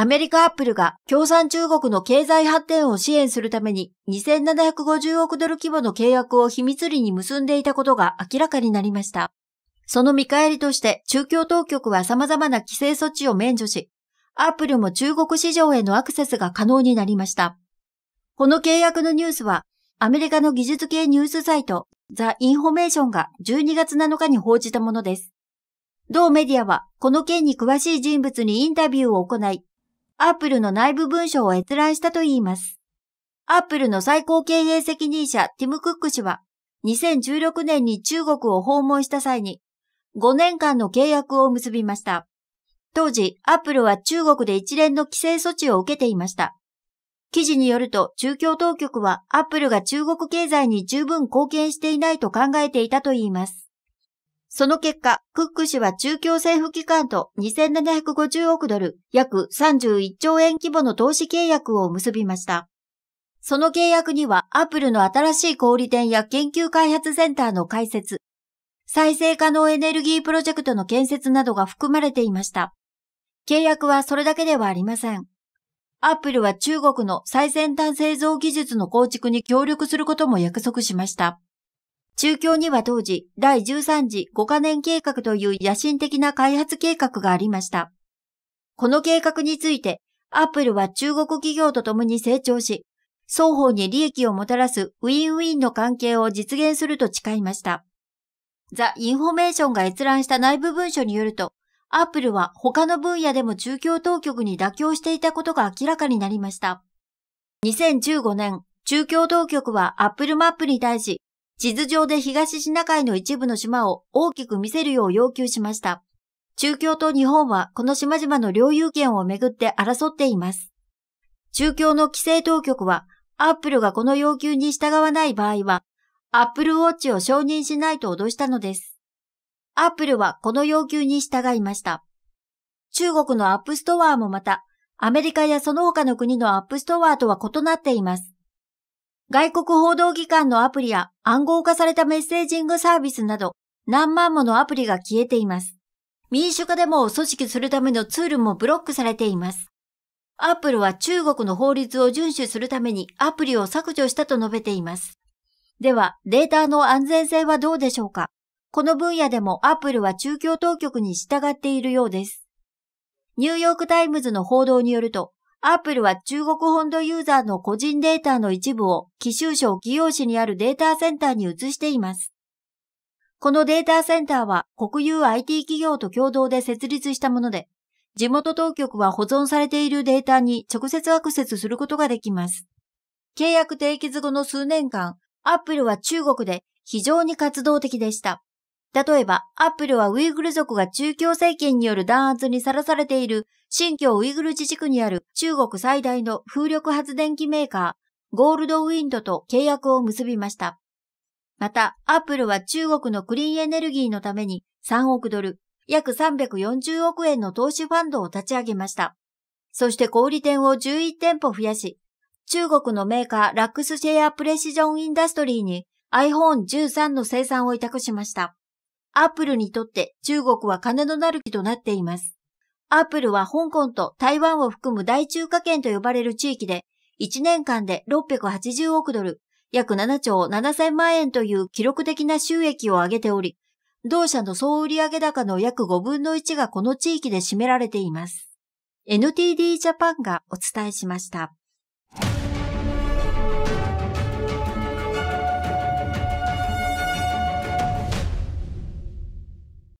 アメリカアップルが共産中国の経済発展を支援するために2750億ドル規模の契約を秘密裏に結んでいたことが明らかになりました。その見返りとして中共当局は様々な規制措置を免除し、アップルも中国市場へのアクセスが可能になりました。この契約のニュースは、アメリカの技術系ニュースサイト、ザ・インフォメーションが12月7日に報じたものです。同メディアは、この件に詳しい人物にインタビューを行い、アップルの内部文書を閲覧したといいます。アップルの最高経営責任者ティム・クック氏は、2016年に中国を訪問した際に、5年間の契約を結びました。当時、アップルは中国で一連の規制措置を受けていました。記事によると、中共当局はアップルが中国経済に十分貢献していないと考えていたといいます。その結果、クック氏は中共政府機関と2750億ドル、約31兆円規模の投資契約を結びました。その契約には、アップルの新しい小売店や研究開発センターの開設、再生可能エネルギープロジェクトの建設などが含まれていました。契約はそれだけではありません。アップルは中国の最先端製造技術の構築に協力することも約束しました。中京には当時、第13次5カ年計画という野心的な開発計画がありました。この計画について、アップルは中国企業と共に成長し、双方に利益をもたらすウィンウィンの関係を実現すると誓いました。ザ・インフォメーションが閲覧した内部文書によると、アップルは他の分野でも中共当局に妥協していたことが明らかになりました。2015年、中共当局はアップルマップに対し、地図上で東シナ海の一部の島を大きく見せるよう要求しました。中共と日本はこの島々の領有権をめぐって争っています。中共の規制当局は、アップルがこの要求に従わない場合は、アップルウォッチを承認しないと脅したのです。アップルはこの要求に従いました。中国のアップストアもまた、アメリカやその他の国のアップストアとは異なっています。外国報道機関のアプリや暗号化されたメッセージングサービスなど何万ものアプリが消えています。民主化デモを組織するためのツールもブロックされています。アップルは中国の法律を遵守するためにアプリを削除したと述べています。では、データの安全性はどうでしょうかこの分野でもアップルは中共当局に従っているようです。ニューヨークタイムズの報道によると、アップルは中国本土ユーザーの個人データの一部を奇襲省企業市にあるデータセンターに移しています。このデータセンターは国有 IT 企業と共同で設立したもので、地元当局は保存されているデータに直接アクセスすることができます。契約締結後の数年間、アップルは中国で非常に活動的でした。例えば、アップルはウイグル族が中共政権による弾圧にさらされている新疆ウイグル自治区にある中国最大の風力発電機メーカー、ゴールドウィンドと契約を結びました。また、アップルは中国のクリーンエネルギーのために3億ドル、約340億円の投資ファンドを立ち上げました。そして小売店を11店舗増やし、中国のメーカーラックスシェアプレシジョンインダストリーに iPhone13 の生産を委託しました。アップルにとって中国は金のなる木となっています。アップルは香港と台湾を含む大中華圏と呼ばれる地域で、1年間で680億ドル、約7兆7000万円という記録的な収益を上げており、同社の総売上高の約5分の1がこの地域で占められています。NTD ジャパンがお伝えしました。